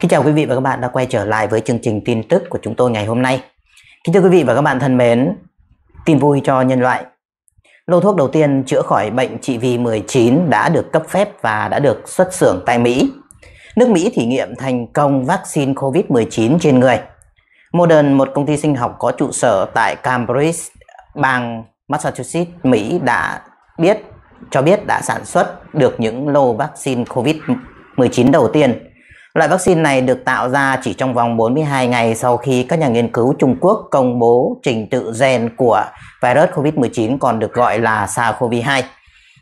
Kính chào quý vị và các bạn đã quay trở lại với chương trình tin tức của chúng tôi ngày hôm nay. Kính thưa quý vị và các bạn thân mến, tin vui cho nhân loại. Lô thuốc đầu tiên chữa khỏi bệnh trị vì 19 đã được cấp phép và đã được xuất xưởng tại Mỹ. Nước Mỹ thử nghiệm thành công vaccine COVID-19 trên người. Modern, một công ty sinh học có trụ sở tại Cambridge, bang Massachusetts, Mỹ đã biết cho biết đã sản xuất được những lô vaccine COVID-19 đầu tiên Loại vaccine này được tạo ra chỉ trong vòng 42 ngày sau khi các nhà nghiên cứu Trung Quốc công bố trình tự gen của virus COVID-19 còn được gọi là SARS-CoV-2.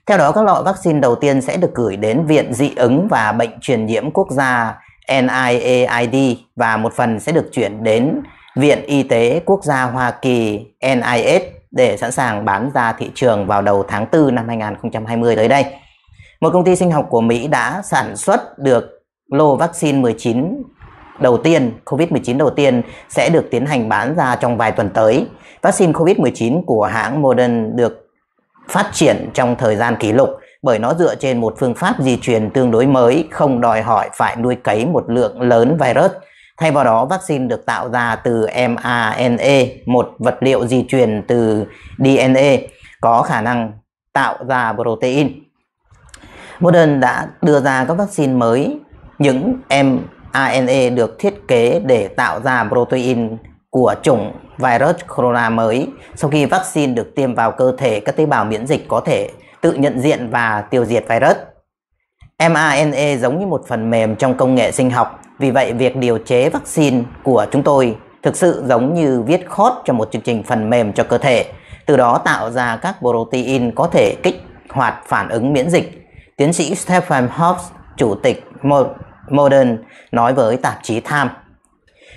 Theo đó, các loại vaccine đầu tiên sẽ được gửi đến Viện Dị ứng và Bệnh truyền nhiễm quốc gia NIAID và một phần sẽ được chuyển đến Viện Y tế Quốc gia Hoa Kỳ NIH để sẵn sàng bán ra thị trường vào đầu tháng 4 năm 2020 tới đây. Một công ty sinh học của Mỹ đã sản xuất được lô vaccine 19 đầu tiên, COVID-19 đầu tiên sẽ được tiến hành bán ra trong vài tuần tới. Vaccine COVID-19 của hãng Modern được phát triển trong thời gian kỷ lục bởi nó dựa trên một phương pháp di truyền tương đối mới không đòi hỏi phải nuôi cấy một lượng lớn virus. Thay vào đó, vaccine được tạo ra từ mRNA, một vật liệu di truyền từ DNA có khả năng tạo ra protein. Modern đã đưa ra các vaccine mới những mRNA được thiết kế để tạo ra protein của chủng virus corona mới. Sau khi vaccine được tiêm vào cơ thể, các tế bào miễn dịch có thể tự nhận diện và tiêu diệt virus. mRNA giống như một phần mềm trong công nghệ sinh học, vì vậy việc điều chế vaccine của chúng tôi thực sự giống như viết code cho một chương trình phần mềm cho cơ thể, từ đó tạo ra các protein có thể kích hoạt phản ứng miễn dịch. Tiến sĩ Stephen Hobbs, chủ tịch một Modern nói với tạp chí Time.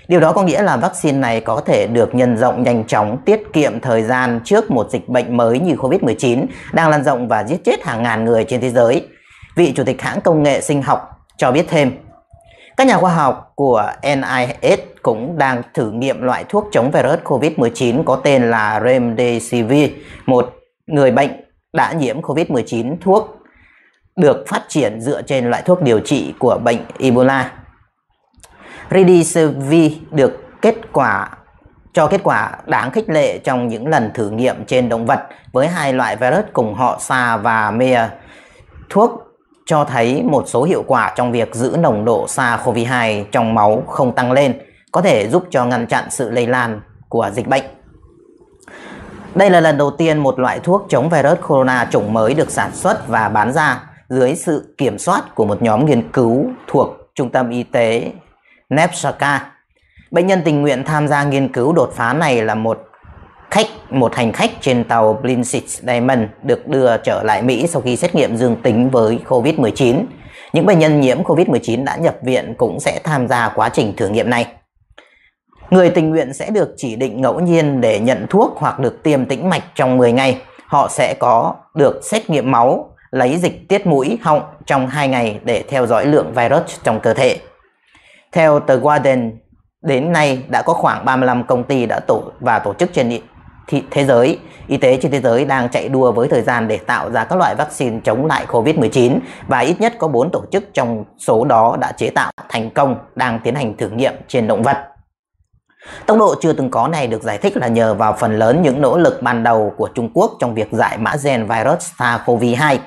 Điều đó có nghĩa là vaccine này có thể được nhân rộng nhanh chóng, tiết kiệm thời gian trước một dịch bệnh mới như Covid-19 đang lan rộng và giết chết hàng ngàn người trên thế giới. Vị chủ tịch hãng công nghệ sinh học cho biết thêm, các nhà khoa học của NIH cũng đang thử nghiệm loại thuốc chống virus COVID-19 có tên là Remdesivir, một người bệnh đã nhiễm COVID-19 thuốc được phát triển dựa trên loại thuốc điều trị của bệnh Ebola. Ridisivir được kết quả cho kết quả đáng khích lệ trong những lần thử nghiệm trên động vật với hai loại virus cùng họ SARS và MERS. Thuốc cho thấy một số hiệu quả trong việc giữ nồng độ SARS-CoV-2 trong máu không tăng lên, có thể giúp cho ngăn chặn sự lây lan của dịch bệnh. Đây là lần đầu tiên một loại thuốc chống virus corona chủng mới được sản xuất và bán ra dưới sự kiểm soát của một nhóm nghiên cứu thuộc Trung tâm Y tế Nepsaka. Bệnh nhân tình nguyện tham gia nghiên cứu đột phá này là một khách một hành khách trên tàu Blinsich Diamond được đưa trở lại Mỹ sau khi xét nghiệm dương tính với COVID-19. Những bệnh nhân nhiễm COVID-19 đã nhập viện cũng sẽ tham gia quá trình thử nghiệm này. Người tình nguyện sẽ được chỉ định ngẫu nhiên để nhận thuốc hoặc được tiêm tĩnh mạch trong 10 ngày. Họ sẽ có được xét nghiệm máu lấy dịch tiết mũi họng trong 2 ngày để theo dõi lượng virus trong cơ thể. Theo tờ Guardian, đến nay đã có khoảng 35 công ty đã tổ và tổ chức trên thế giới, y tế trên thế giới đang chạy đua với thời gian để tạo ra các loại vaccine chống lại COVID-19 và ít nhất có 4 tổ chức trong số đó đã chế tạo thành công đang tiến hành thử nghiệm trên động vật. Tốc độ chưa từng có này được giải thích là nhờ vào phần lớn những nỗ lực ban đầu của Trung Quốc trong việc giải mã gen virus SARS-CoV-2.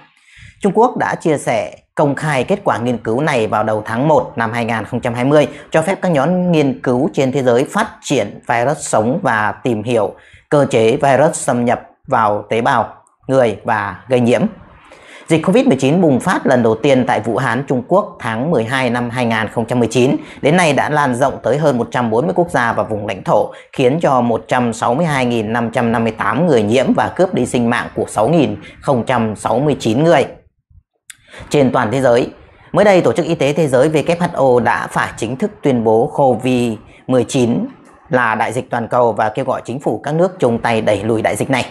Trung Quốc đã chia sẻ công khai kết quả nghiên cứu này vào đầu tháng 1 năm 2020 cho phép các nhóm nghiên cứu trên thế giới phát triển virus sống và tìm hiểu cơ chế virus xâm nhập vào tế bào người và gây nhiễm. Dịch COVID-19 bùng phát lần đầu tiên tại Vũ Hán, Trung Quốc tháng 12 năm 2019 đến nay đã lan rộng tới hơn 140 quốc gia và vùng lãnh thổ, khiến cho 162.558 người nhiễm và cướp đi sinh mạng của 6.069 người trên toàn thế giới. Mới đây, Tổ chức Y tế Thế giới WHO đã phải chính thức tuyên bố COVID-19 là đại dịch toàn cầu và kêu gọi chính phủ các nước chung tay đẩy lùi đại dịch này.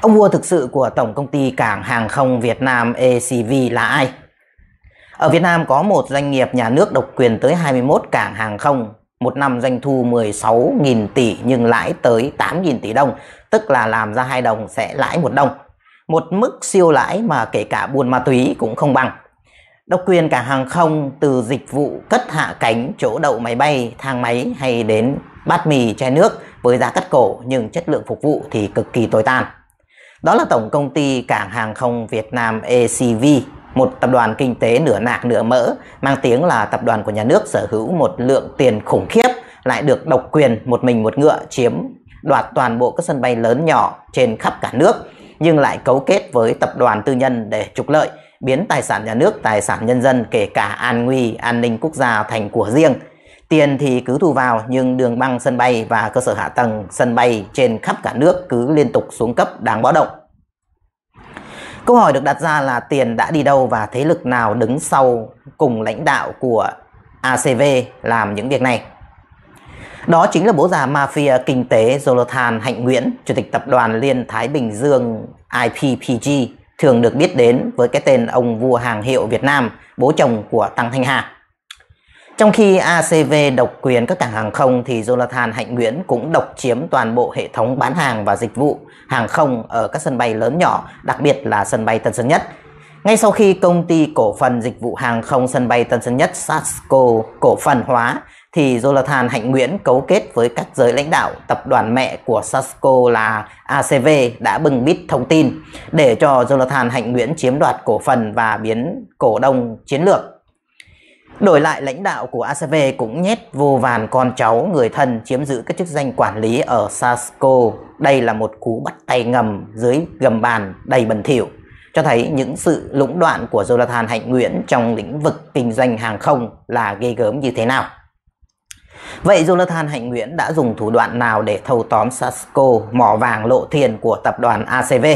Ông vua thực sự của Tổng Công ty Cảng Hàng không Việt Nam ACV là ai? Ở Việt Nam có một doanh nghiệp nhà nước độc quyền tới 21 cảng hàng không, một năm doanh thu 16.000 tỷ nhưng lãi tới 8.000 tỷ đồng, tức là làm ra hai đồng sẽ lãi một đồng một mức siêu lãi mà kể cả buôn ma túy cũng không bằng. Độc quyền cả hàng không từ dịch vụ cất hạ cánh, chỗ đậu máy bay, thang máy hay đến bát mì, chai nước với giá cắt cổ nhưng chất lượng phục vụ thì cực kỳ tồi tàn. Đó là Tổng Công ty Cảng Hàng không Việt Nam ACV, một tập đoàn kinh tế nửa nạc nửa mỡ, mang tiếng là tập đoàn của nhà nước sở hữu một lượng tiền khủng khiếp, lại được độc quyền một mình một ngựa chiếm đoạt toàn bộ các sân bay lớn nhỏ trên khắp cả nước nhưng lại cấu kết với tập đoàn tư nhân để trục lợi, biến tài sản nhà nước, tài sản nhân dân kể cả an nguy, an ninh quốc gia thành của riêng. Tiền thì cứ thu vào nhưng đường băng sân bay và cơ sở hạ tầng sân bay trên khắp cả nước cứ liên tục xuống cấp đáng báo động. Câu hỏi được đặt ra là tiền đã đi đâu và thế lực nào đứng sau cùng lãnh đạo của ACV làm những việc này. Đó chính là bố già mafia kinh tế Jonathan Hạnh Nguyễn, Chủ tịch Tập đoàn Liên Thái Bình Dương IPPG, thường được biết đến với cái tên ông vua hàng hiệu Việt Nam, bố chồng của Tăng Thanh Hà. Trong khi ACV độc quyền các cảng hàng không thì Jonathan Hạnh Nguyễn cũng độc chiếm toàn bộ hệ thống bán hàng và dịch vụ hàng không ở các sân bay lớn nhỏ, đặc biệt là sân bay Tân Sơn Nhất, ngay sau khi công ty cổ phần dịch vụ hàng không sân bay Tân Sơn Nhất Sasco cổ phần hóa thì Jonathan Hạnh Nguyễn cấu kết với các giới lãnh đạo tập đoàn mẹ của Sasco là ACV đã bưng bít thông tin để cho Jonathan Hạnh Nguyễn chiếm đoạt cổ phần và biến cổ đông chiến lược. Đổi lại lãnh đạo của ACV cũng nhét vô vàn con cháu người thân chiếm giữ các chức danh quản lý ở Sasco. Đây là một cú bắt tay ngầm dưới gầm bàn đầy bẩn thỉu cho thấy những sự lũng đoạn của Jonathan Hạnh Nguyễn trong lĩnh vực kinh doanh hàng không là ghê gớm như thế nào. Vậy Jonathan Hạnh Nguyễn đã dùng thủ đoạn nào để thâu tóm Sasco mỏ vàng lộ thiên của tập đoàn ACV?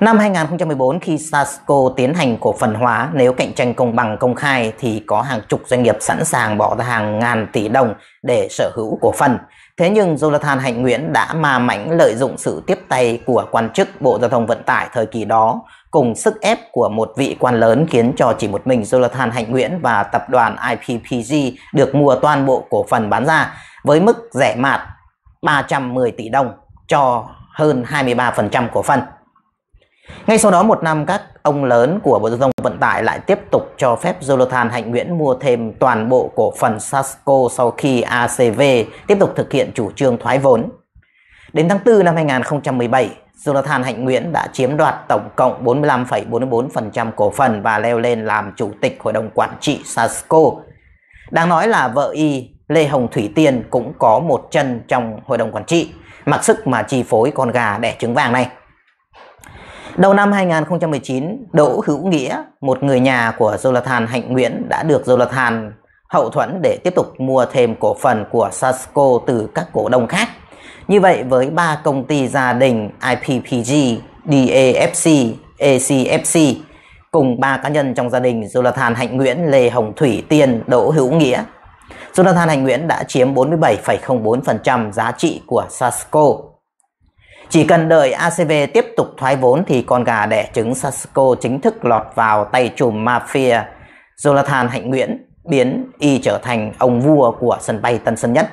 Năm 2014 khi Sasco tiến hành cổ phần hóa, nếu cạnh tranh công bằng công khai thì có hàng chục doanh nghiệp sẵn sàng bỏ ra hàng ngàn tỷ đồng để sở hữu cổ phần. Thế nhưng Jonathan Hạnh Nguyễn đã mà mãnh lợi dụng sự tiếp tay của quan chức Bộ Giao thông Vận tải thời kỳ đó cùng sức ép của một vị quan lớn khiến cho chỉ một mình Jonathan Hạnh Nguyễn và tập đoàn IPPG được mua toàn bộ cổ phần bán ra với mức rẻ mạt 310 tỷ đồng cho hơn 23% cổ phần. Ngay sau đó một năm các ông lớn của Bộ Giao thông Vận tải lại tiếp tục cho phép Jonathan Hạnh Nguyễn mua thêm toàn bộ cổ phần Sasco sau khi ACV tiếp tục thực hiện chủ trương thoái vốn. Đến tháng 4 năm 2017, Jonathan Hạnh Nguyễn đã chiếm đoạt tổng cộng 45,44% cổ phần và leo lên làm chủ tịch hội đồng quản trị Sasco. Đáng nói là vợ y Lê Hồng Thủy Tiên cũng có một chân trong hội đồng quản trị, mặc sức mà chi phối con gà đẻ trứng vàng này. Đầu năm 2019, Đỗ Hữu Nghĩa, một người nhà của Jonathan Hạnh Nguyễn đã được Jonathan hậu thuẫn để tiếp tục mua thêm cổ phần của Sasco từ các cổ đông khác. Như vậy với ba công ty gia đình IPPG, DAFC, ACFC cùng ba cá nhân trong gia đình Jonathan Hạnh Nguyễn, Lê Hồng Thủy Tiên, Đỗ Hữu Nghĩa. Jonathan Hạnh Nguyễn đã chiếm 47,04% giá trị của Sasco chỉ cần đợi ACV tiếp tục thoái vốn thì con gà đẻ trứng Sasco chính thức lọt vào tay chùm mafia Jonathan Hạnh Nguyễn biến y trở thành ông vua của sân bay Tân Sơn Nhất.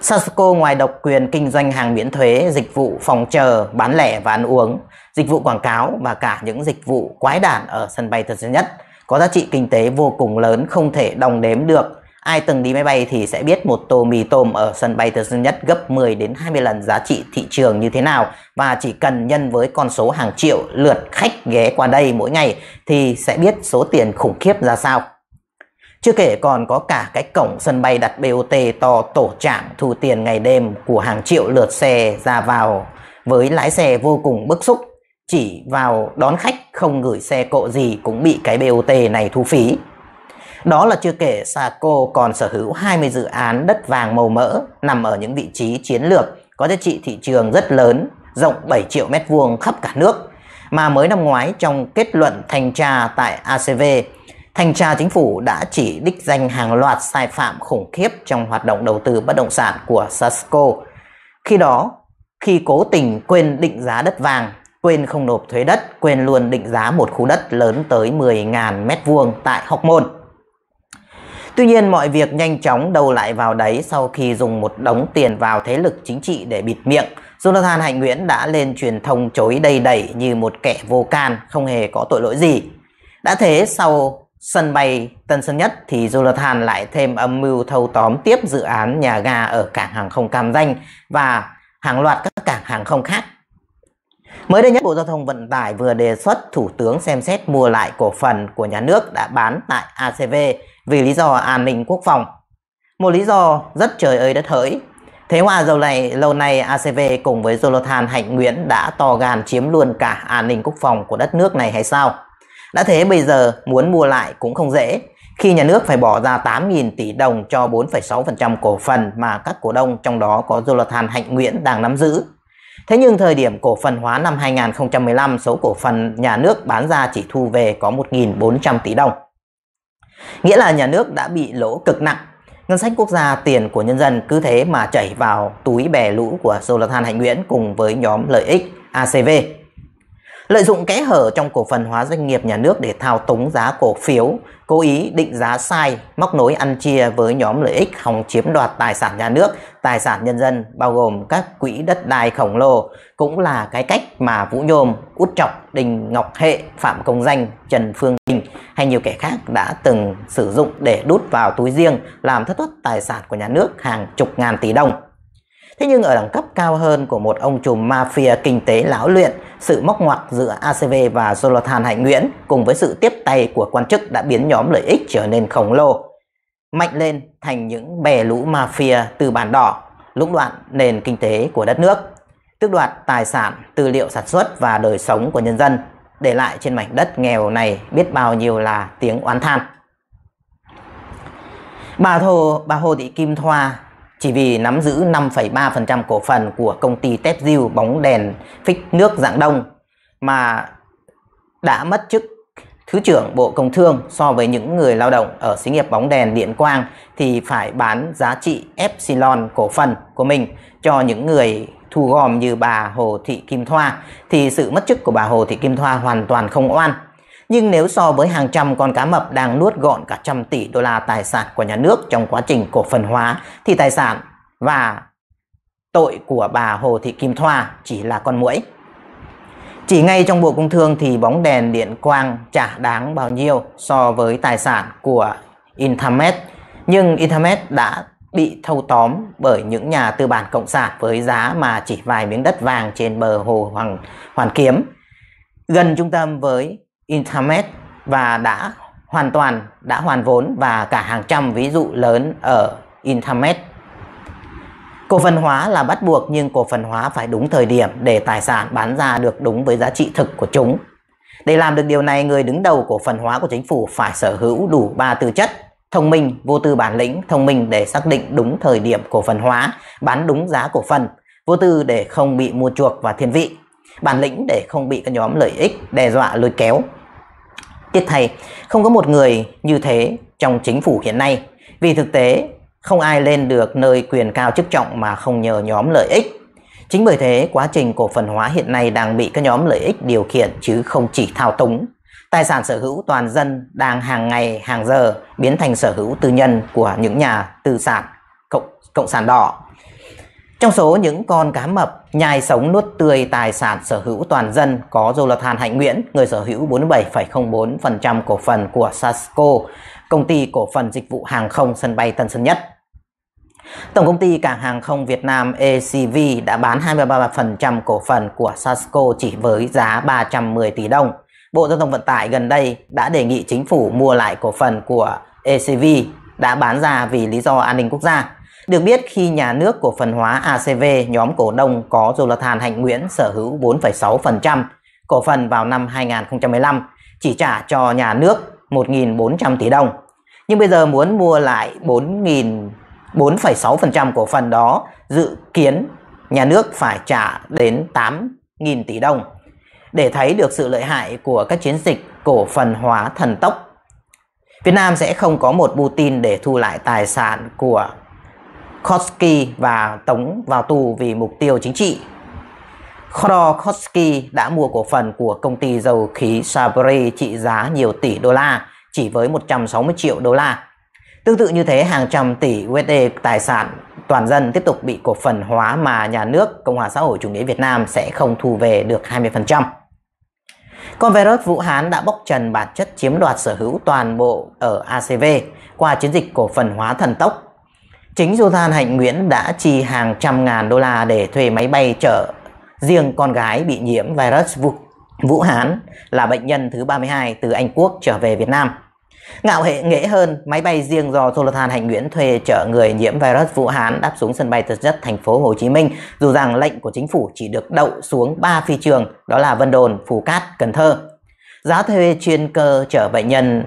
Sasco ngoài độc quyền kinh doanh hàng miễn thuế, dịch vụ phòng chờ, bán lẻ và ăn uống, dịch vụ quảng cáo và cả những dịch vụ quái đản ở sân bay Tân Sơn Nhất có giá trị kinh tế vô cùng lớn không thể đong đếm được Ai từng đi máy bay thì sẽ biết một tô mì tôm ở sân bay Tân Sơn Nhất gấp 10 đến 20 lần giá trị thị trường như thế nào và chỉ cần nhân với con số hàng triệu lượt khách ghé qua đây mỗi ngày thì sẽ biết số tiền khủng khiếp ra sao. Chưa kể còn có cả cái cổng sân bay đặt BOT to tổ trạng thu tiền ngày đêm của hàng triệu lượt xe ra vào với lái xe vô cùng bức xúc chỉ vào đón khách không gửi xe cộ gì cũng bị cái BOT này thu phí. Đó là chưa kể Saco còn sở hữu 20 dự án đất vàng màu mỡ nằm ở những vị trí chiến lược có giá trị thị trường rất lớn, rộng 7 triệu mét vuông khắp cả nước. Mà mới năm ngoái trong kết luận thanh tra tại ACV, thanh tra chính phủ đã chỉ đích danh hàng loạt sai phạm khủng khiếp trong hoạt động đầu tư bất động sản của Sasco. Khi đó, khi cố tình quên định giá đất vàng, quên không nộp thuế đất, quên luôn định giá một khu đất lớn tới 10.000 mét vuông tại Hóc Môn. Tuy nhiên mọi việc nhanh chóng đầu lại vào đấy sau khi dùng một đống tiền vào thế lực chính trị để bịt miệng. Jonathan Hạnh Nguyễn đã lên truyền thông chối đầy đẩy như một kẻ vô can, không hề có tội lỗi gì. Đã thế sau sân bay Tân Sơn Nhất thì Jonathan lại thêm âm mưu thâu tóm tiếp dự án nhà ga ở cảng hàng không Cam Ranh và hàng loạt các cảng hàng không khác. Mới đây nhất Bộ Giao thông Vận tải vừa đề xuất Thủ tướng xem xét mua lại cổ phần của nhà nước đã bán tại ACV vì lý do an ninh quốc phòng. Một lý do rất trời ơi đất hỡi. Thế hòa dầu này lâu nay ACV cùng với Jonathan Hạnh Nguyễn đã to gan chiếm luôn cả an ninh quốc phòng của đất nước này hay sao? Đã thế bây giờ muốn mua lại cũng không dễ khi nhà nước phải bỏ ra 8.000 tỷ đồng cho 4,6% cổ phần mà các cổ đông trong đó có Jonathan Hạnh Nguyễn đang nắm giữ. Thế nhưng thời điểm cổ phần hóa năm 2015 số cổ phần nhà nước bán ra chỉ thu về có 1.400 tỷ đồng. Nghĩa là nhà nước đã bị lỗ cực nặng. Ngân sách quốc gia tiền của nhân dân cứ thế mà chảy vào túi bè lũ của Jonathan Hạnh Nguyễn cùng với nhóm lợi ích ACV. Lợi dụng kẽ hở trong cổ phần hóa doanh nghiệp nhà nước để thao túng giá cổ phiếu, cố ý định giá sai, móc nối ăn chia với nhóm lợi ích hòng chiếm đoạt tài sản nhà nước, tài sản nhân dân bao gồm các quỹ đất đai khổng lồ cũng là cái cách mà Vũ Nhôm, Út Trọc, Đình Ngọc Hệ, Phạm Công Danh, Trần Phương Đình hay nhiều kẻ khác đã từng sử dụng để đút vào túi riêng làm thất thoát tài sản của nhà nước hàng chục ngàn tỷ đồng. Thế nhưng ở đẳng cấp cao hơn của một ông trùm mafia kinh tế lão luyện, sự móc ngoặc giữa ACV và Jonathan Hạnh Nguyễn cùng với sự tiếp tay của quan chức đã biến nhóm lợi ích trở nên khổng lồ, mạnh lên thành những bè lũ mafia từ bản đỏ, lũng đoạn nền kinh tế của đất nước, tước đoạt tài sản, tư liệu sản xuất và đời sống của nhân dân, để lại trên mảnh đất nghèo này biết bao nhiêu là tiếng oán than. Bà Thổ, bà Hồ Thị Kim Thoa chỉ vì nắm giữ 5,3% cổ phần của công ty Tepsil bóng đèn phích nước dạng đông mà đã mất chức Thứ trưởng Bộ Công Thương so với những người lao động ở xí nghiệp bóng đèn Điện Quang thì phải bán giá trị Epsilon cổ phần của mình cho những người thu gom như bà Hồ Thị Kim Thoa thì sự mất chức của bà Hồ Thị Kim Thoa hoàn toàn không oan nhưng nếu so với hàng trăm con cá mập đang nuốt gọn cả trăm tỷ đô la tài sản của nhà nước trong quá trình cổ phần hóa, thì tài sản và tội của bà Hồ Thị Kim Thoa chỉ là con muỗi. Chỉ ngay trong Bộ Công Thương thì bóng đèn điện quang chả đáng bao nhiêu so với tài sản của Internet. Nhưng Internet đã bị thâu tóm bởi những nhà tư bản cộng sản với giá mà chỉ vài miếng đất vàng trên bờ hồ Hoàng Hoàn Kiếm. Gần trung tâm với Intramed và đã hoàn toàn đã hoàn vốn và cả hàng trăm ví dụ lớn ở Intramed. Cổ phần hóa là bắt buộc nhưng cổ phần hóa phải đúng thời điểm để tài sản bán ra được đúng với giá trị thực của chúng. Để làm được điều này, người đứng đầu cổ phần hóa của chính phủ phải sở hữu đủ ba tư chất thông minh, vô tư bản lĩnh, thông minh để xác định đúng thời điểm cổ phần hóa, bán đúng giá cổ phần, vô tư để không bị mua chuộc và thiên vị, bản lĩnh để không bị các nhóm lợi ích đe dọa lôi kéo, Tiếc thay, không có một người như thế trong chính phủ hiện nay, vì thực tế không ai lên được nơi quyền cao chức trọng mà không nhờ nhóm lợi ích. Chính bởi thế, quá trình cổ phần hóa hiện nay đang bị các nhóm lợi ích điều khiển chứ không chỉ thao túng. Tài sản sở hữu toàn dân đang hàng ngày, hàng giờ biến thành sở hữu tư nhân của những nhà tư sản cộng, cộng sản đỏ trong số những con cá mập nhai sống nuốt tươi tài sản sở hữu toàn dân có Jonathan Hạnh Nguyễn, người sở hữu 47,04% cổ phần của Sasco, công ty cổ phần dịch vụ hàng không sân bay Tân Sơn Nhất. Tổng công ty Cảng hàng không Việt Nam ACV đã bán 23% cổ phần của Sasco chỉ với giá 310 tỷ đồng. Bộ Giao thông Vận tải gần đây đã đề nghị chính phủ mua lại cổ phần của ACV đã bán ra vì lý do an ninh quốc gia. Được biết khi nhà nước cổ phần hóa ACV nhóm cổ đông có Jonathan Hạnh Nguyễn sở hữu 4,6% cổ phần vào năm 2015 chỉ trả cho nhà nước 1.400 tỷ đồng. Nhưng bây giờ muốn mua lại 4,6% cổ phần đó dự kiến nhà nước phải trả đến 8.000 tỷ đồng. Để thấy được sự lợi hại của các chiến dịch cổ phần hóa thần tốc, Việt Nam sẽ không có một Putin để thu lại tài sản của Kotsky và Tống vào tù vì mục tiêu chính trị. Khodorkovsky đã mua cổ phần của công ty dầu khí Sabri trị giá nhiều tỷ đô la chỉ với 160 triệu đô la. Tương tự như thế, hàng trăm tỷ USD tài sản toàn dân tiếp tục bị cổ phần hóa mà nhà nước Cộng hòa xã hội chủ nghĩa Việt Nam sẽ không thu về được 20%. Con virus Vũ Hán đã bóc trần bản chất chiếm đoạt sở hữu toàn bộ ở ACV qua chiến dịch cổ phần hóa thần tốc Chính Jonathan Hạnh Nguyễn đã chi hàng trăm ngàn đô la để thuê máy bay chở riêng con gái bị nhiễm virus Vũ, Vũ Hán là bệnh nhân thứ 32 từ Anh Quốc trở về Việt Nam. Ngạo hệ nghệ hơn, máy bay riêng do Jonathan Hạnh Nguyễn thuê chở người nhiễm virus Vũ Hán đáp xuống sân bay Tân Nhất, thành phố Hồ Chí Minh, dù rằng lệnh của chính phủ chỉ được đậu xuống 3 phi trường, đó là Vân Đồn, Phú Cát, Cần Thơ. Giá thuê chuyên cơ chở bệnh nhân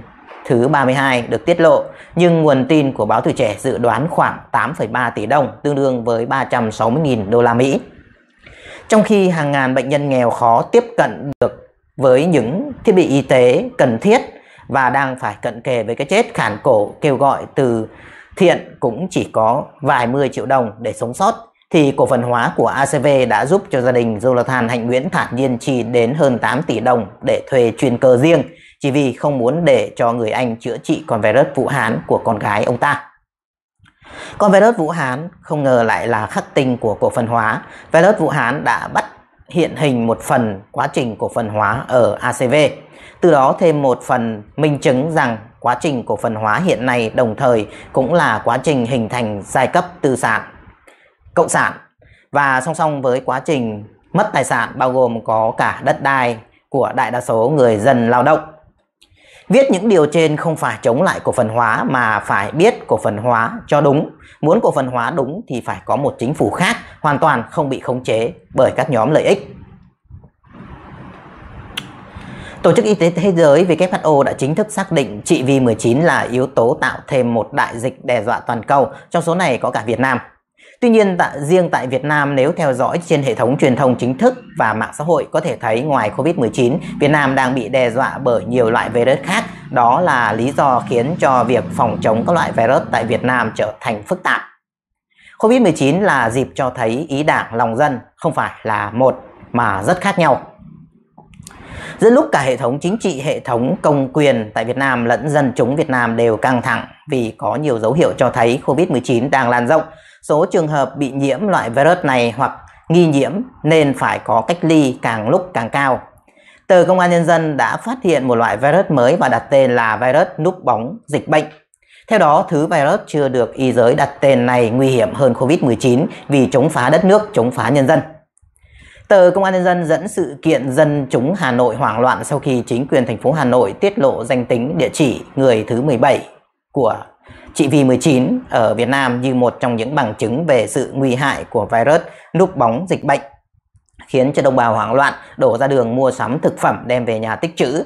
thứ 32 được tiết lộ, nhưng nguồn tin của báo tuổi trẻ dự đoán khoảng 8,3 tỷ đồng, tương đương với 360.000 đô la Mỹ. Trong khi hàng ngàn bệnh nhân nghèo khó tiếp cận được với những thiết bị y tế cần thiết và đang phải cận kề với cái chết khản cổ kêu gọi từ thiện cũng chỉ có vài mươi triệu đồng để sống sót thì cổ phần hóa của ACV đã giúp cho gia đình Jonathan Hạnh Nguyễn thản nhiên chi đến hơn 8 tỷ đồng để thuê chuyên cơ riêng chỉ vì không muốn để cho người Anh chữa trị con virus Vũ Hán của con gái ông ta. Con virus Vũ Hán không ngờ lại là khắc tinh của cổ phần hóa. Virus Vũ Hán đã bắt hiện hình một phần quá trình cổ phần hóa ở ACV. Từ đó thêm một phần minh chứng rằng quá trình cổ phần hóa hiện nay đồng thời cũng là quá trình hình thành giai cấp tư sản, cộng sản và song song với quá trình mất tài sản bao gồm có cả đất đai của đại đa số người dân lao động Viết những điều trên không phải chống lại cổ phần hóa mà phải biết cổ phần hóa cho đúng. Muốn cổ phần hóa đúng thì phải có một chính phủ khác hoàn toàn không bị khống chế bởi các nhóm lợi ích. Tổ chức Y tế Thế giới WHO đã chính thức xác định trị vi 19 là yếu tố tạo thêm một đại dịch đe dọa toàn cầu, trong số này có cả Việt Nam. Tuy nhiên tại, riêng tại Việt Nam nếu theo dõi trên hệ thống truyền thông chính thức và mạng xã hội có thể thấy ngoài Covid-19, Việt Nam đang bị đe dọa bởi nhiều loại virus khác. Đó là lý do khiến cho việc phòng chống các loại virus tại Việt Nam trở thành phức tạp. Covid-19 là dịp cho thấy ý đảng lòng dân không phải là một mà rất khác nhau. Giữa lúc cả hệ thống chính trị, hệ thống công quyền tại Việt Nam lẫn dân chúng Việt Nam đều căng thẳng vì có nhiều dấu hiệu cho thấy Covid-19 đang lan rộng Số trường hợp bị nhiễm loại virus này hoặc nghi nhiễm nên phải có cách ly càng lúc càng cao. Tờ Công an Nhân dân đã phát hiện một loại virus mới và đặt tên là virus núp bóng dịch bệnh. Theo đó, thứ virus chưa được y giới đặt tên này nguy hiểm hơn COVID-19 vì chống phá đất nước, chống phá nhân dân. Tờ Công an Nhân dân dẫn sự kiện dân chúng Hà Nội hoảng loạn sau khi chính quyền thành phố Hà Nội tiết lộ danh tính địa chỉ người thứ 17 của Trị V19 ở Việt Nam như một trong những bằng chứng về sự nguy hại của virus núp bóng dịch bệnh, khiến cho đồng bào hoảng loạn đổ ra đường mua sắm thực phẩm đem về nhà tích trữ.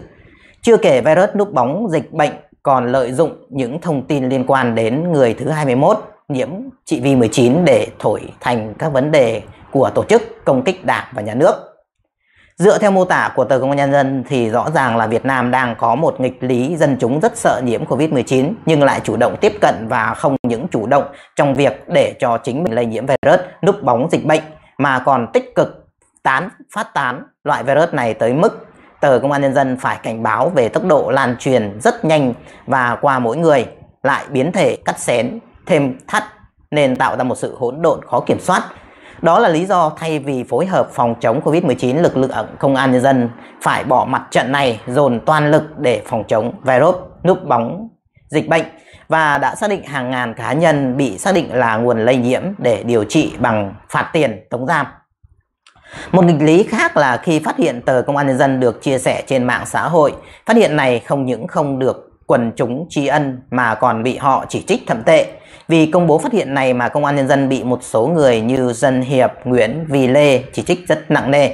Chưa kể virus núp bóng dịch bệnh còn lợi dụng những thông tin liên quan đến người thứ 21 nhiễm trị vi 19 để thổi thành các vấn đề của tổ chức công kích đảng và nhà nước. Dựa theo mô tả của tờ Công an Nhân dân thì rõ ràng là Việt Nam đang có một nghịch lý dân chúng rất sợ nhiễm Covid-19 nhưng lại chủ động tiếp cận và không những chủ động trong việc để cho chính mình lây nhiễm virus, núp bóng dịch bệnh mà còn tích cực tán phát tán loại virus này tới mức tờ Công an Nhân dân phải cảnh báo về tốc độ lan truyền rất nhanh và qua mỗi người lại biến thể cắt xén thêm thắt nên tạo ra một sự hỗn độn khó kiểm soát đó là lý do thay vì phối hợp phòng chống Covid-19, lực lượng công an nhân dân phải bỏ mặt trận này dồn toàn lực để phòng chống virus núp bóng dịch bệnh và đã xác định hàng ngàn cá nhân bị xác định là nguồn lây nhiễm để điều trị bằng phạt tiền tống giam. Một nghịch lý khác là khi phát hiện tờ Công an Nhân dân được chia sẻ trên mạng xã hội, phát hiện này không những không được quần chúng tri ân mà còn bị họ chỉ trích thậm tệ, vì công bố phát hiện này mà Công an Nhân dân bị một số người như Dân Hiệp, Nguyễn Vì Lê chỉ trích rất nặng nề.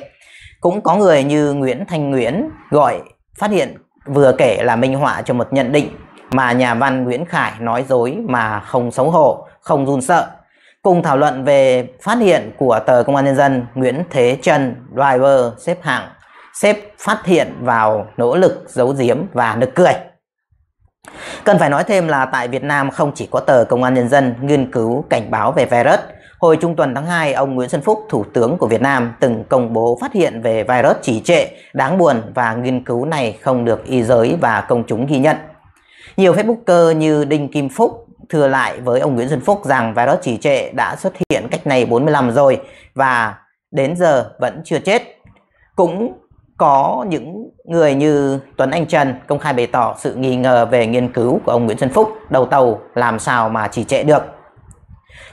Cũng có người như Nguyễn Thanh Nguyễn gọi phát hiện vừa kể là minh họa cho một nhận định mà nhà văn Nguyễn Khải nói dối mà không xấu hổ, không run sợ. Cùng thảo luận về phát hiện của tờ Công an Nhân dân, Nguyễn Thế Trân, driver xếp hạng, xếp phát hiện vào nỗ lực giấu giếm và nực cười. Cần phải nói thêm là tại Việt Nam không chỉ có tờ Công an Nhân dân nghiên cứu cảnh báo về virus. Hồi trung tuần tháng 2, ông Nguyễn Xuân Phúc, Thủ tướng của Việt Nam, từng công bố phát hiện về virus trì trệ, đáng buồn và nghiên cứu này không được y giới và công chúng ghi nhận. Nhiều Facebooker như Đinh Kim Phúc thừa lại với ông Nguyễn Xuân Phúc rằng virus trì trệ đã xuất hiện cách này 45 rồi và đến giờ vẫn chưa chết. Cũng có những người như Tuấn Anh Trần công khai bày tỏ sự nghi ngờ về nghiên cứu của ông Nguyễn Xuân Phúc đầu tàu làm sao mà chỉ trệ được.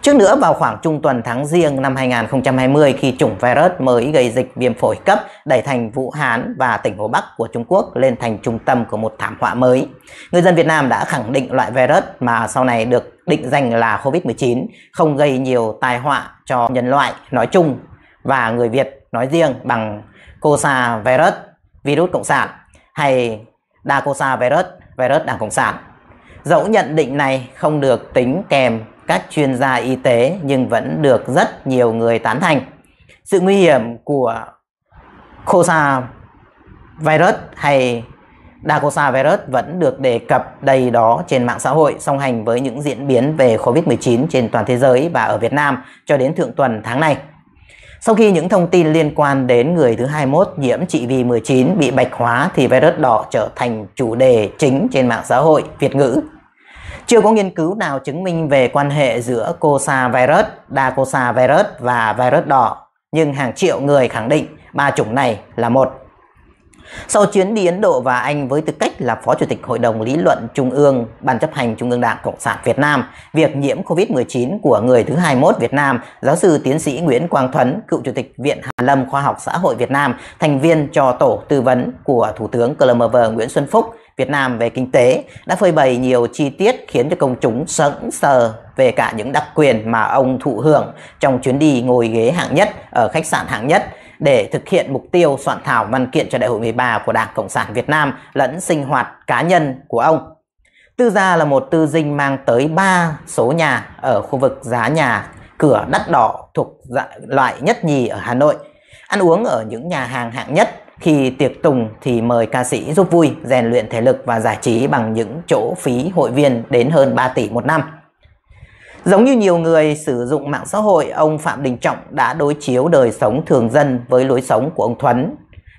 Trước nữa vào khoảng trung tuần tháng riêng năm 2020 khi chủng virus mới gây dịch viêm phổi cấp đẩy thành Vũ Hán và tỉnh Hồ Bắc của Trung Quốc lên thành trung tâm của một thảm họa mới. Người dân Việt Nam đã khẳng định loại virus mà sau này được định danh là COVID-19 không gây nhiều tai họa cho nhân loại nói chung và người Việt nói riêng bằng Cosa virus, virus cộng sản hay đa Cosa virus, virus đảng cộng sản. Dẫu nhận định này không được tính kèm các chuyên gia y tế nhưng vẫn được rất nhiều người tán thành. Sự nguy hiểm của Cosa virus hay đa Dacosa virus vẫn được đề cập đầy đó trên mạng xã hội song hành với những diễn biến về COVID-19 trên toàn thế giới và ở Việt Nam cho đến thượng tuần tháng này. Sau khi những thông tin liên quan đến người thứ 21 nhiễm trị V19 bị bạch hóa thì virus đỏ trở thành chủ đề chính trên mạng xã hội Việt ngữ. Chưa có nghiên cứu nào chứng minh về quan hệ giữa Coxa virus, đa Coxa virus và virus đỏ, nhưng hàng triệu người khẳng định ba chủng này là một sau chuyến đi Ấn Độ và Anh với tư cách là Phó Chủ tịch Hội đồng Lý luận Trung ương, Ban chấp hành Trung ương Đảng Cộng sản Việt Nam, việc nhiễm COVID-19 của người thứ 21 Việt Nam, giáo sư tiến sĩ Nguyễn Quang Thuấn, cựu Chủ tịch Viện Hàn Lâm Khoa học Xã hội Việt Nam, thành viên cho tổ tư vấn của Thủ tướng Clomer Nguyễn Xuân Phúc, Việt Nam về kinh tế đã phơi bày nhiều chi tiết khiến cho công chúng sững sờ về cả những đặc quyền mà ông thụ hưởng trong chuyến đi ngồi ghế hạng nhất ở khách sạn hạng nhất để thực hiện mục tiêu soạn thảo văn kiện cho Đại hội 13 của Đảng Cộng sản Việt Nam lẫn sinh hoạt cá nhân của ông. Tư gia là một tư dinh mang tới 3 số nhà ở khu vực giá nhà cửa đắt đỏ thuộc dạ, loại nhất nhì ở Hà Nội. Ăn uống ở những nhà hàng hạng nhất khi tiệc tùng thì mời ca sĩ giúp vui, rèn luyện thể lực và giải trí bằng những chỗ phí hội viên đến hơn 3 tỷ một năm. Giống như nhiều người sử dụng mạng xã hội, ông Phạm Đình Trọng đã đối chiếu đời sống thường dân với lối sống của ông Thuấn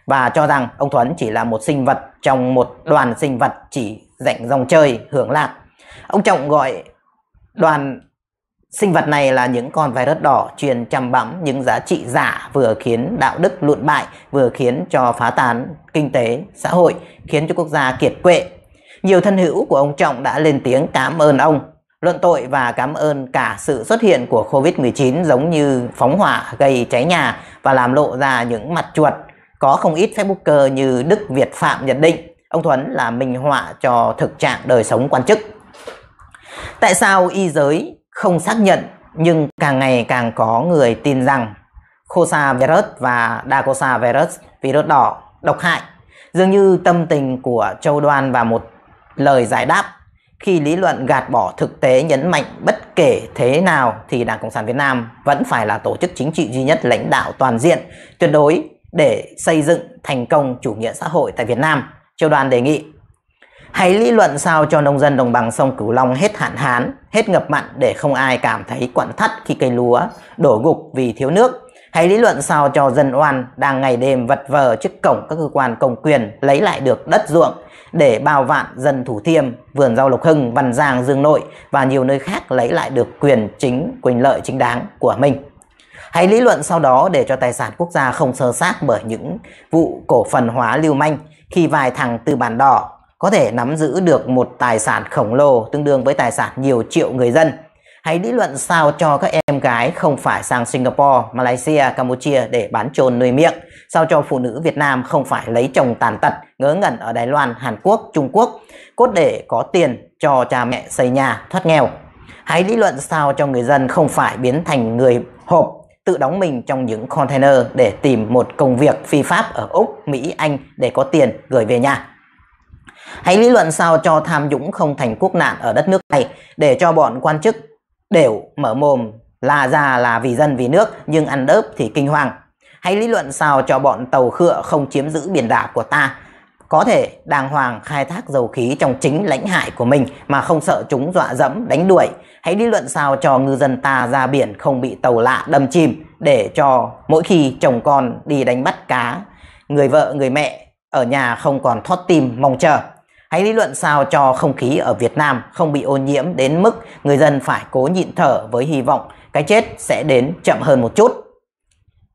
và cho rằng ông Thuấn chỉ là một sinh vật trong một đoàn sinh vật chỉ rảnh dòng chơi, hưởng lạc. Ông Trọng gọi đoàn sinh vật này là những con virus đỏ truyền chăm bẵm những giá trị giả vừa khiến đạo đức lụn bại, vừa khiến cho phá tán kinh tế, xã hội, khiến cho quốc gia kiệt quệ. Nhiều thân hữu của ông Trọng đã lên tiếng cảm ơn ông Luận tội và cảm ơn cả sự xuất hiện của Covid-19 giống như phóng hỏa gây cháy nhà và làm lộ ra những mặt chuột. Có không ít Facebooker như Đức Việt Phạm nhận định ông Thuấn là minh họa cho thực trạng đời sống quan chức. Tại sao y giới không xác nhận nhưng càng ngày càng có người tin rằng Khosa virus và Dacosa virus, virus đỏ, độc hại. Dường như tâm tình của Châu Đoan và một lời giải đáp khi lý luận gạt bỏ thực tế nhấn mạnh bất kể thế nào thì Đảng Cộng sản Việt Nam vẫn phải là tổ chức chính trị duy nhất lãnh đạo toàn diện, tuyệt đối để xây dựng thành công chủ nghĩa xã hội tại Việt Nam. Triều đoàn đề nghị Hãy lý luận sao cho nông dân đồng bằng sông Cửu Long hết hạn hán, hết ngập mặn để không ai cảm thấy quặn thắt khi cây lúa đổ gục vì thiếu nước Hãy lý luận sao cho dân oan đang ngày đêm vật vờ trước cổng các cơ quan công quyền lấy lại được đất ruộng để bao vạn dân Thủ Thiêm, vườn rau Lộc Hưng, Văn Giang, Dương Nội và nhiều nơi khác lấy lại được quyền chính, quyền lợi chính đáng của mình. Hãy lý luận sau đó để cho tài sản quốc gia không sơ sát bởi những vụ cổ phần hóa lưu manh khi vài thằng tư bản đỏ có thể nắm giữ được một tài sản khổng lồ tương đương với tài sản nhiều triệu người dân Hãy lý luận sao cho các em gái không phải sang Singapore, Malaysia, Campuchia để bán trồn nuôi miệng. Sao cho phụ nữ Việt Nam không phải lấy chồng tàn tật, ngớ ngẩn ở Đài Loan, Hàn Quốc, Trung Quốc. Cốt để có tiền cho cha mẹ xây nhà, thoát nghèo. Hãy lý luận sao cho người dân không phải biến thành người hộp, tự đóng mình trong những container để tìm một công việc phi pháp ở Úc, Mỹ, Anh để có tiền gửi về nhà. Hãy lý luận sao cho tham nhũng không thành quốc nạn ở đất nước này để cho bọn quan chức đều mở mồm là già là vì dân vì nước nhưng ăn đớp thì kinh hoàng. Hãy lý luận sao cho bọn tàu khựa không chiếm giữ biển đảo của ta. Có thể đàng hoàng khai thác dầu khí trong chính lãnh hải của mình mà không sợ chúng dọa dẫm, đánh đuổi. Hãy lý luận sao cho ngư dân ta ra biển không bị tàu lạ đâm chìm để cho mỗi khi chồng con đi đánh bắt cá, người vợ, người mẹ ở nhà không còn thoát tim mong chờ. Hãy lý luận sao cho không khí ở Việt Nam không bị ô nhiễm đến mức người dân phải cố nhịn thở với hy vọng cái chết sẽ đến chậm hơn một chút.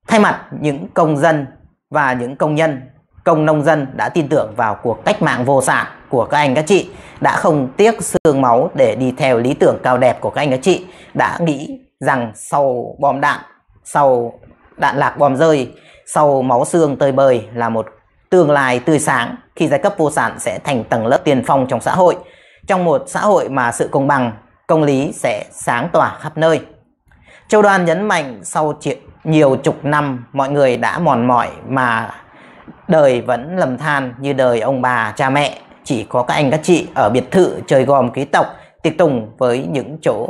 Thay mặt những công dân và những công nhân, công nông dân đã tin tưởng vào cuộc cách mạng vô sản của các anh các chị, đã không tiếc xương máu để đi theo lý tưởng cao đẹp của các anh các chị, đã nghĩ rằng sau bom đạn, sau đạn lạc bom rơi, sau máu xương tơi bời là một tương lai tươi sáng khi giai cấp vô sản sẽ thành tầng lớp tiền phong trong xã hội, trong một xã hội mà sự công bằng, công lý sẽ sáng tỏa khắp nơi. Châu Đoan nhấn mạnh sau nhiều chục năm mọi người đã mòn mỏi mà đời vẫn lầm than như đời ông bà cha mẹ, chỉ có các anh các chị ở biệt thự chơi gòm quý tộc tiệc tùng với những chỗ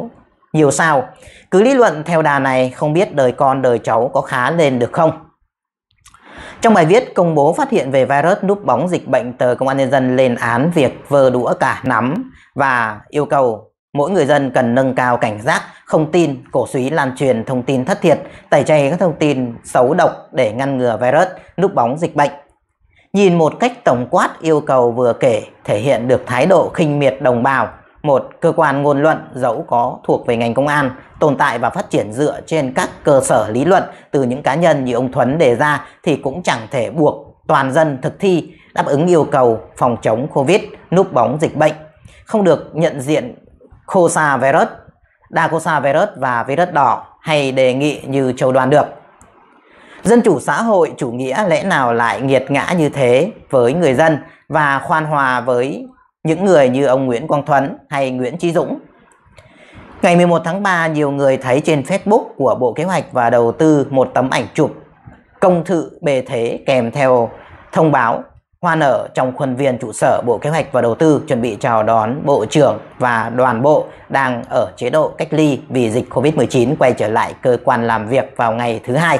nhiều sao. Cứ lý luận theo đà này không biết đời con đời cháu có khá lên được không? Trong bài viết công bố phát hiện về virus núp bóng dịch bệnh, tờ Công an Nhân dân lên án việc vơ đũa cả nắm và yêu cầu mỗi người dân cần nâng cao cảnh giác, không tin, cổ suý lan truyền thông tin thất thiệt, tẩy chay các thông tin xấu độc để ngăn ngừa virus núp bóng dịch bệnh. Nhìn một cách tổng quát yêu cầu vừa kể thể hiện được thái độ khinh miệt đồng bào một cơ quan ngôn luận dẫu có thuộc về ngành công an tồn tại và phát triển dựa trên các cơ sở lý luận từ những cá nhân như ông Thuấn đề ra thì cũng chẳng thể buộc toàn dân thực thi đáp ứng yêu cầu phòng chống Covid, núp bóng dịch bệnh, không được nhận diện Khosa virus, Dacosa virus và virus đỏ hay đề nghị như châu đoàn được. Dân chủ xã hội chủ nghĩa lẽ nào lại nghiệt ngã như thế với người dân và khoan hòa với những người như ông Nguyễn Quang Thuấn hay Nguyễn Chí Dũng. Ngày 11 tháng 3, nhiều người thấy trên Facebook của Bộ Kế hoạch và Đầu tư một tấm ảnh chụp công thự bề thế kèm theo thông báo hoa nở trong khuôn viên trụ sở Bộ Kế hoạch và Đầu tư chuẩn bị chào đón Bộ trưởng và đoàn bộ đang ở chế độ cách ly vì dịch Covid-19 quay trở lại cơ quan làm việc vào ngày thứ hai.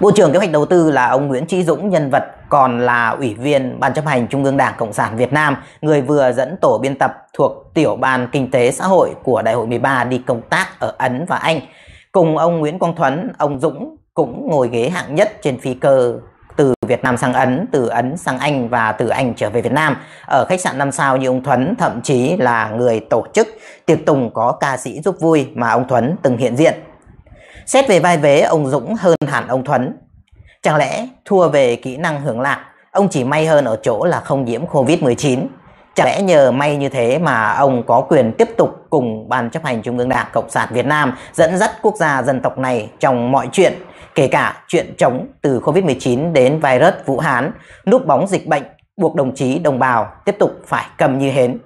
Bộ trưởng Kế hoạch Đầu tư là ông Nguyễn Chí Dũng nhân vật còn là Ủy viên Ban chấp hành Trung ương Đảng Cộng sản Việt Nam, người vừa dẫn tổ biên tập thuộc tiểu ban Kinh tế xã hội của Đại hội 13 đi công tác ở Ấn và Anh. Cùng ông Nguyễn Quang Thuấn, ông Dũng cũng ngồi ghế hạng nhất trên phi cơ từ Việt Nam sang Ấn, từ Ấn sang Anh và từ Anh trở về Việt Nam. Ở khách sạn 5 sao như ông Thuấn thậm chí là người tổ chức tiệc tùng có ca sĩ giúp vui mà ông Thuấn từng hiện diện. Xét về vai vế, ông Dũng hơn hẳn ông Thuấn. Chẳng lẽ thua về kỹ năng hưởng lạc, ông chỉ may hơn ở chỗ là không nhiễm Covid-19? Chẳng lẽ nhờ may như thế mà ông có quyền tiếp tục cùng Ban chấp hành Trung ương Đảng Cộng sản Việt Nam dẫn dắt quốc gia dân tộc này trong mọi chuyện, kể cả chuyện chống từ Covid-19 đến virus Vũ Hán, núp bóng dịch bệnh buộc đồng chí đồng bào tiếp tục phải cầm như hến.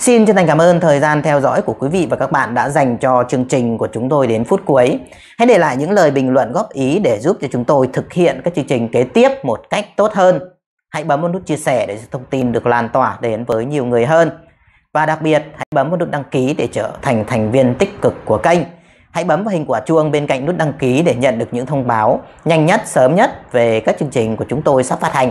Xin chân thành cảm ơn thời gian theo dõi của quý vị và các bạn đã dành cho chương trình của chúng tôi đến phút cuối. Hãy để lại những lời bình luận góp ý để giúp cho chúng tôi thực hiện các chương trình kế tiếp một cách tốt hơn. Hãy bấm vào nút chia sẻ để thông tin được lan tỏa đến với nhiều người hơn. Và đặc biệt, hãy bấm vào nút đăng ký để trở thành thành viên tích cực của kênh. Hãy bấm vào hình quả chuông bên cạnh nút đăng ký để nhận được những thông báo nhanh nhất, sớm nhất về các chương trình của chúng tôi sắp phát hành